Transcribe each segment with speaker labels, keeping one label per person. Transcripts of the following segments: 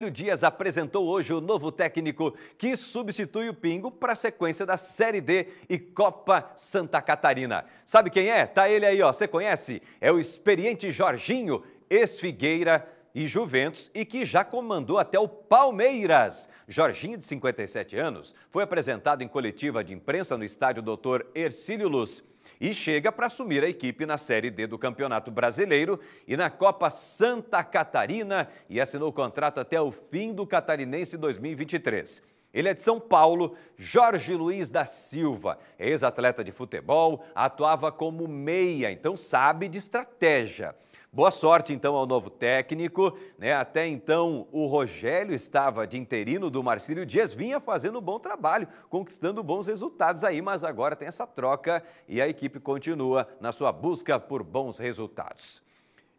Speaker 1: Hélio Dias apresentou hoje o novo técnico que substitui o Pingo para a sequência da Série D e Copa Santa Catarina. Sabe quem é? Tá ele aí, ó. Você conhece? É o experiente Jorginho, ex-Figueira e Juventus e que já comandou até o Palmeiras. Jorginho, de 57 anos, foi apresentado em coletiva de imprensa no estádio Dr. Ercílio Luz e chega para assumir a equipe na Série D do Campeonato Brasileiro e na Copa Santa Catarina e assinou o contrato até o fim do Catarinense 2023. Ele é de São Paulo, Jorge Luiz da Silva, é ex-atleta de futebol, atuava como meia, então sabe de estratégia. Boa sorte então ao novo técnico, né? Até então o Rogério estava de interino do Marcílio Dias, vinha fazendo um bom trabalho, conquistando bons resultados aí, mas agora tem essa troca e a equipe continua na sua busca por bons resultados.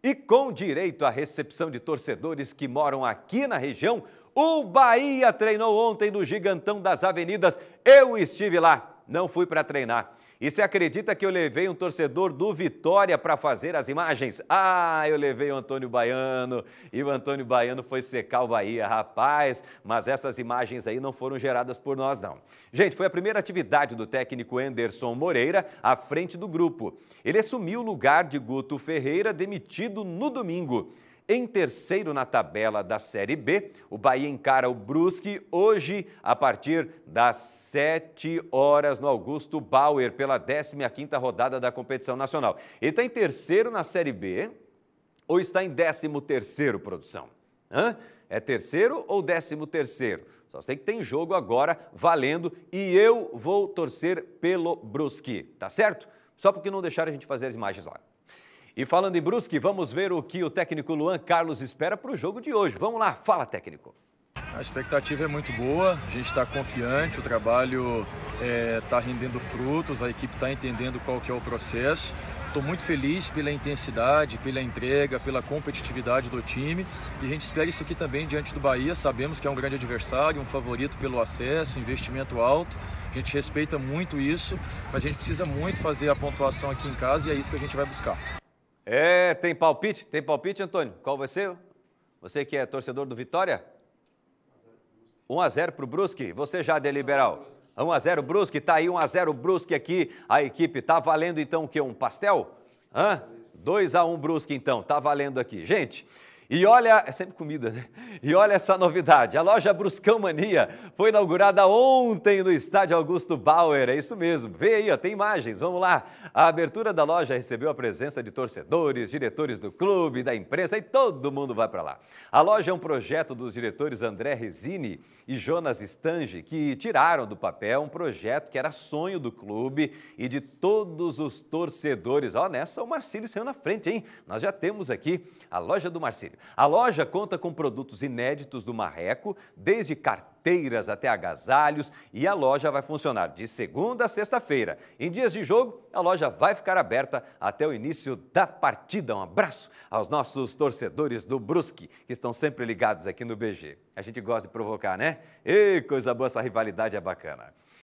Speaker 1: E com direito à recepção de torcedores que moram aqui na região, o Bahia treinou ontem no Gigantão das Avenidas. Eu estive lá, não fui para treinar. E você acredita que eu levei um torcedor do Vitória para fazer as imagens? Ah, eu levei o Antônio Baiano e o Antônio Baiano foi secar o Bahia, rapaz. Mas essas imagens aí não foram geradas por nós, não. Gente, foi a primeira atividade do técnico Anderson Moreira à frente do grupo. Ele assumiu o lugar de Guto Ferreira, demitido no domingo. Em terceiro na tabela da Série B, o Bahia encara o Brusque hoje a partir das 7 horas no Augusto Bauer pela 15ª rodada da competição nacional. Ele está em terceiro na Série B ou está em 13º, produção? Hã? É terceiro ou 13º? Só sei que tem jogo agora valendo e eu vou torcer pelo Brusque, tá certo? Só porque não deixaram a gente fazer as imagens lá. E falando em Brusque, vamos ver o que o técnico Luan Carlos espera para o jogo de hoje. Vamos lá, fala técnico.
Speaker 2: A expectativa é muito boa, a gente está confiante, o trabalho está é, tá rendendo frutos, a equipe está entendendo qual que é o processo. Estou muito feliz pela intensidade, pela entrega, pela competitividade do time. E a gente espera isso aqui também diante do Bahia. Sabemos que é um grande adversário, um favorito pelo acesso, investimento alto. A gente respeita muito isso, mas a gente precisa muito fazer a pontuação aqui em casa e é isso que a gente vai buscar.
Speaker 1: É, tem palpite? Tem palpite, Antônio? Qual vai ser? Você que é torcedor do Vitória? 1x0 para o Brusque. Você já, é liberal? 1x0 Brusque, tá aí 1x0 Brusque aqui, a equipe. Tá valendo então o quê? Um pastel? Hã? 2x1 Brusque então, tá valendo aqui. Gente, e olha, é sempre comida, né? E olha essa novidade: a loja Bruscão Mania foi inaugurada ontem no estádio Augusto Bauer. É isso mesmo. Vê aí, ó, tem imagens. Vamos lá. A abertura da loja recebeu a presença de torcedores, diretores do clube, da imprensa e todo mundo vai para lá. A loja é um projeto dos diretores André Resini e Jonas Stange, que tiraram do papel um projeto que era sonho do clube e de todos os torcedores. Ó, nessa o Marcílio saiu na frente, hein? Nós já temos aqui a loja do Marcílio. A loja conta com produtos inéditos do Marreco, desde carteiras até agasalhos, e a loja vai funcionar de segunda a sexta-feira. Em dias de jogo, a loja vai ficar aberta até o início da partida. Um abraço aos nossos torcedores do Brusque, que estão sempre ligados aqui no BG. A gente gosta de provocar, né? E coisa boa, essa rivalidade é bacana.